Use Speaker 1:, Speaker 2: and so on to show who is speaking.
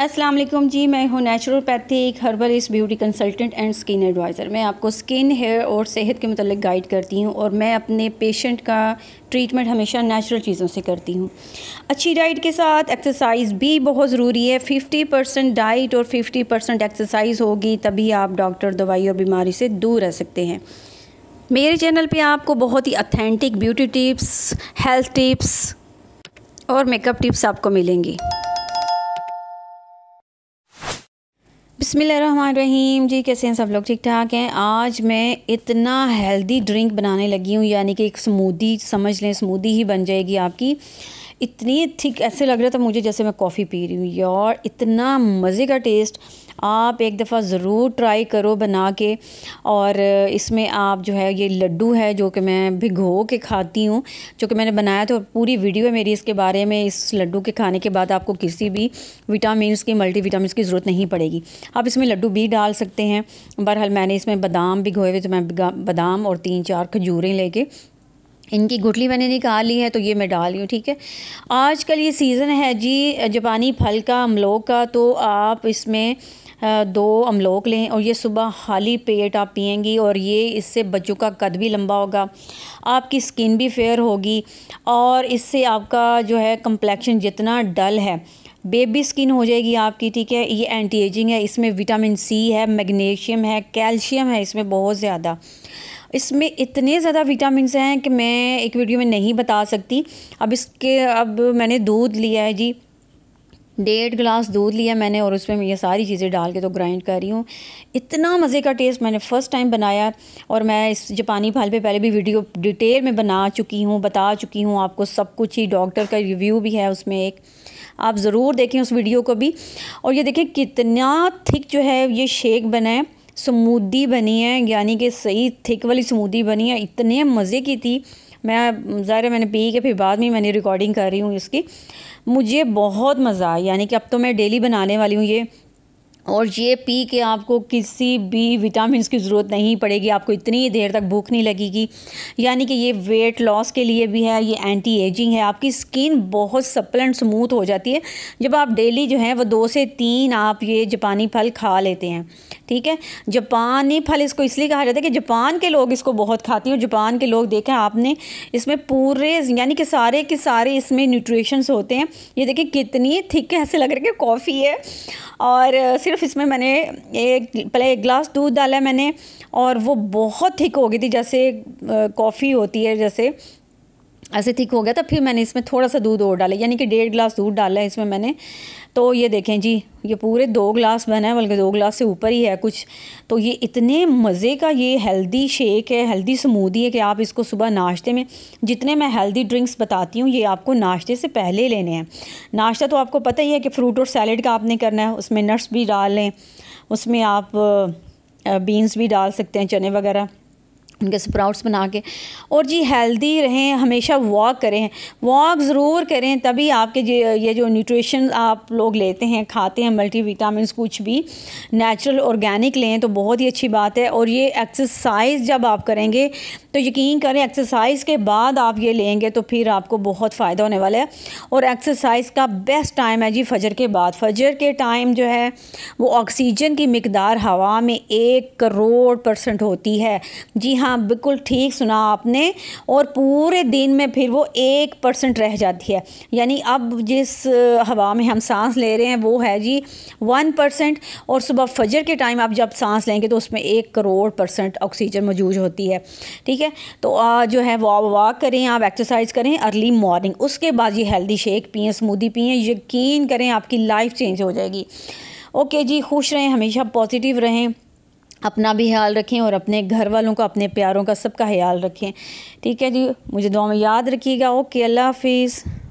Speaker 1: अस्सलाम वालेकुम जी मैं हूँ naturopathic herbalist beauty consultant and skin adviser मैं आपको स्किन हेयर और सेहत के मतलब गाइड करती हूँ और मैं अपने पेशेंट का ट्रीटमेंट हमेशा नेचुरल चीज़ों से करती हूँ अच्छी डाइट के साथ एक्सरसाइज भी बहुत ज़रूरी है 50 परसेंट डाइट और 50 परसेंट एक्सरसाइज होगी तभी आप डॉक्टर दवाई और बीमारी से दूर रह सकते हैं मेरे चैनल पर आपको बहुत ही authentic beauty tips health tips और मेकअप टिप्स आपको मिलेंगी रहीम जी कैसे हैं सब लोग ठीक ठाक हैं आज मैं इतना हेल्दी ड्रिंक बनाने लगी हूँ यानी कि एक स्मूदी समझ लें स्मूदी ही बन जाएगी आपकी इतनी थिक ऐसे लग रहा था मुझे जैसे मैं कॉफ़ी पी रही हूँ यार इतना मज़े का टेस्ट आप एक दफ़ा ज़रूर ट्राई करो बना के और इसमें आप जो है ये लड्डू है जो कि मैं भिगो के खाती हूँ जो कि मैंने बनाया था और पूरी वीडियो है मेरी इसके बारे में इस लड्डू के खाने के बाद आपको किसी भी विटामिन की मल्टी विटामिन की ज़रूरत नहीं पड़ेगी आप इसमें लड्डू भी डाल सकते हैं बहरहाल मैंने इसमें बादाम भिगोए हुए तो मैं बादाम और तीन चार खजूरें लेके इनकी गुठली मैंने निकाल ली है तो ये मैं डाल रही हूँ ठीक है आजकल ये सीज़न है जी जापानी फल का अमलोक का तो आप इसमें दो अमलोक लें और ये सुबह खाली पेट आप पियेंगी और ये इससे बच्चों का कद भी लंबा होगा आपकी स्किन भी फेयर होगी और इससे आपका जो है कंप्लेक्शन जितना डल है बेबी स्किन हो जाएगी आपकी ठीक है ये एंटी एजिंग है इसमें विटामिन सी है मैग्नीशियम है कैल्शियम है इसमें बहुत ज़्यादा इसमें इतने ज़्यादा विटामिन हैं कि मैं एक वीडियो में नहीं बता सकती अब इसके अब मैंने दूध लिया है जी डेढ़ गिलास दूध लिया मैंने और उसमें मैं ये सारी चीज़ें डाल के तो ग्राइंड कर रही हूँ इतना मज़े का टेस्ट मैंने फ़र्स्ट टाइम बनाया और मैं इस जापानी फाल पे पहले भी वीडियो डिटेल में बना चुकी हूँ बता चुकी हूँ आपको सब कुछ ही डॉक्टर का रिव्यू भी है उसमें एक आप ज़रूर देखें उस वीडियो को भी और ये देखें कितना थिक जो है ये शेक बनाए समूदी स्मूदी बनी है यानी कि सही थिक वाली स्मूदी बनी है इतने मज़े की थी मैं ज़ाहिर मैंने पी के फिर बाद में मैंने रिकॉर्डिंग कर रही हूँ इसकी मुझे बहुत मज़ा आया यानी कि अब तो मैं डेली बनाने वाली हूँ ये और ये पी के आपको किसी भी विटामिन की ज़रूरत नहीं पड़ेगी आपको इतनी देर तक भूख नहीं लगेगी यानी कि ये वेट लॉस के लिए भी है ये एंटी एजिंग है आपकी स्किन बहुत सप्पल एंड स्मूथ हो जाती है जब आप डेली जो है वो दो से तीन आप ये जापानी फल खा लेते हैं ठीक है जापानी फल इसको इसलिए कहा जाता है कि जापान के लोग इसको बहुत खाते हैं और जापान के लोग देखें आपने इसमें पूरे यानी कि सारे के सारे इसमें न्यूट्रिशंस होते हैं ये देखिए कितनी थिक है ऐसे लग रहा है कि कॉफ़ी है और सिर्फ इसमें मैंने एक पहले एक गिलास दूध डाला मैंने और वो बहुत थिक हो गई थी जैसे कॉफ़ी होती है जैसे ऐसे ठीक हो गया था फिर मैंने इसमें थोड़ा सा दूध और डाला यानी कि डेढ़ गिलास दूध डाला है इसमें मैंने तो ये देखें जी ये पूरे दो ग्लास बना है बल्कि दो ग्लास से ऊपर ही है कुछ तो ये इतने मज़े का ये हेल्दी शेक है हेल्दी समूदी है कि आप इसको सुबह नाश्ते में जितने मैं हेल्दी ड्रिंक्स बताती हूँ ये आपको नाश्ते से पहले लेने हैं नाश्ता तो आपको पता ही है कि फ्रूट और सैलड का आपने करना है उसमें नट्स भी डाल लें उसमें आप बीन्स भी डाल सकते हैं चने वगैरह उनके स्प्राउट्स बना के और जी हेल्दी रहें हमेशा वॉक करें वॉक ज़रूर करें तभी आपके ये जो न्यूट्रिशन आप लोग लेते हैं खाते हैं मल्टी विटामिन कुछ भी नेचुरल ऑर्गेनिक लें तो बहुत ही अच्छी बात है और ये एक्सरसाइज जब आप करेंगे तो यकीन करें एक्सरसाइज के बाद आप ये लेंगे तो फिर आपको बहुत फ़ायदा होने वाला है और एक्सरसाइज का बेस्ट टाइम है जी फजर के बाद फजर के टाइम जो है वो ऑक्सीजन की मकदार हवा में एक करोड़ परसेंट होती है जी हाँ हाँ बिल्कुल ठीक सुना आपने और पूरे दिन में फिर वो एक परसेंट रह जाती है यानी अब जिस हवा में हम सांस ले रहे हैं वो है जी वन परसेंट और सुबह फजर के टाइम आप जब सांस लेंगे तो उसमें एक करोड़ परसेंट ऑक्सीजन मौजूद होती है ठीक है तो आ, जो है वॉक वॉक करें आप एक्सरसाइज करें अर्ली मॉर्निंग उसके बाद ये हेल्दी शेक पिए स्मूदी पिए यकीन करें आपकी लाइफ चेंज हो जाएगी ओके जी खुश रहें हमेशा पॉजिटिव रहें अपना भी ख्याल रखें और अपने घर वालों का अपने प्यारों का सबका ख्याल रखें ठीक है जी मुझे दुआ में याद रखिएगा ओके अल्लाह हाफिज़